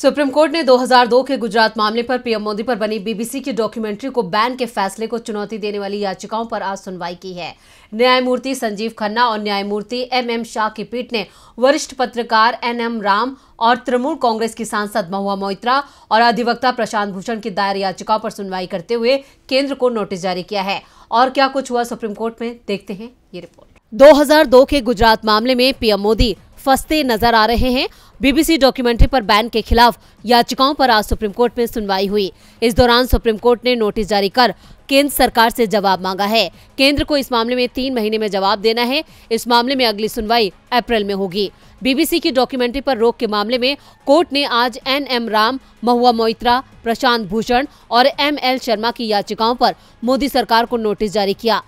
supreme court ने 2002 के गुजरात मामले पर पीएम मोदी पर बनी बीबीसी की डॉक्यूमेंट्री को बैन के फैसले को चुनौती देने वाली याचिकाओं पर आज सुनवाई की है न्यायमूर्ति संजीव खन्ना और न्यायमूर्ति एम एम शाह की पीठ ने वरिष्ठ पत्रकार एन एम राम और तृणमूल कांग्रेस की सांसद महुआ मोइत्रा और अधिवक्ता प्रशांत भूषण की दायर याचिकाओं पर सुनवाई करते हुए केंद्र को नोटिस जारी किया है और क्या कुछ हुआ सुप्रीम कोर्ट में देखते हैं ये रिपोर्ट 2002 के गुजरात मामले में पीएम मोदी फंसते नजर आ रहे हैं बीबीसी डॉक्यूमेंट्री पर बैन के खिलाफ याचिकाओं पर आज सुप्रीम कोर्ट में सुनवाई हुई इस दौरान सुप्रीम कोर्ट ने नोटिस जारी कर केंद्र सरकार से जवाब मांगा है केंद्र को इस मामले में तीन महीने में जवाब देना है इस मामले में अगली सुनवाई अप्रैल में होगी बीबीसी की डॉक्यूमेंट्री पर रोक के मामले में कोर्ट ने आज एन एम राम महुआ मोइत्रा प्रशांत भूषण और एम एल शर्मा की याचिकाओं पर मोदी सरकार को नोटिस जारी किया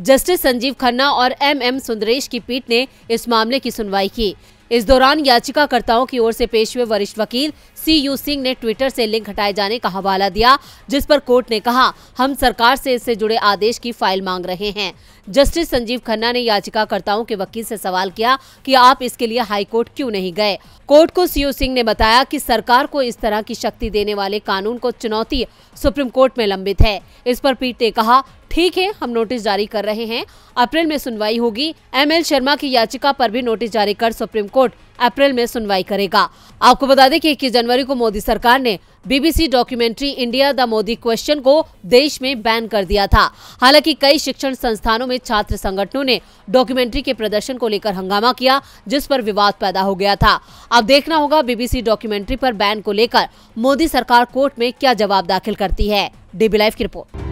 जस्टिस संजीव खन्ना और एम एम सुंदरेश की पीठ ने इस मामले की सुनवाई की इस दौरान याचिकाकर्ताओं की ओर से पेश हुए वरिष्ठ वकील सी यू सिंह ने ट्विटर से लिंक हटाए जाने का हवाला दिया जिस पर कोर्ट ने कहा हम सरकार से इससे जुड़े आदेश की फाइल मांग रहे हैं जस्टिस संजीव खन्ना ने याचिकाकर्ताओं के वकील से सवाल किया कि आप इसके लिए हाईकोर्ट क्यों नहीं गए कोर्ट को सी यू सिंह ने बताया कि सरकार को इस तरह की शक्ति देने वाले कानून को चुनौती सुप्रीम कोर्ट में लंबित है इस पर पीठ ने कहा ठीक है हम नोटिस जारी कर रहे हैं अप्रैल में सुनवाई होगी एम एल शर्मा की याचिका आरोप भी नोटिस जारी कर सुप्रीम कोर्ट कोर्ट अप्रैल में सुनवाई करेगा आपको बता दें कि इक्कीस जनवरी को मोदी सरकार ने BBC documentary India the Modi question को देश में बैन कर दिया था हालांकि कई शिक्षण संस्थानों में छात्र संगठनों ने डॉक्यूमेंट्री के प्रदर्शन को लेकर हंगामा किया जिस पर विवाद पैदा हो गया था अब देखना होगा बीबीसी डॉक्यूमेंट्री पर बैन को लेकर मोदी सरकार कोर्ट में क्या जवाब दाखिल करती है डीबी लाइव की रिपोर्ट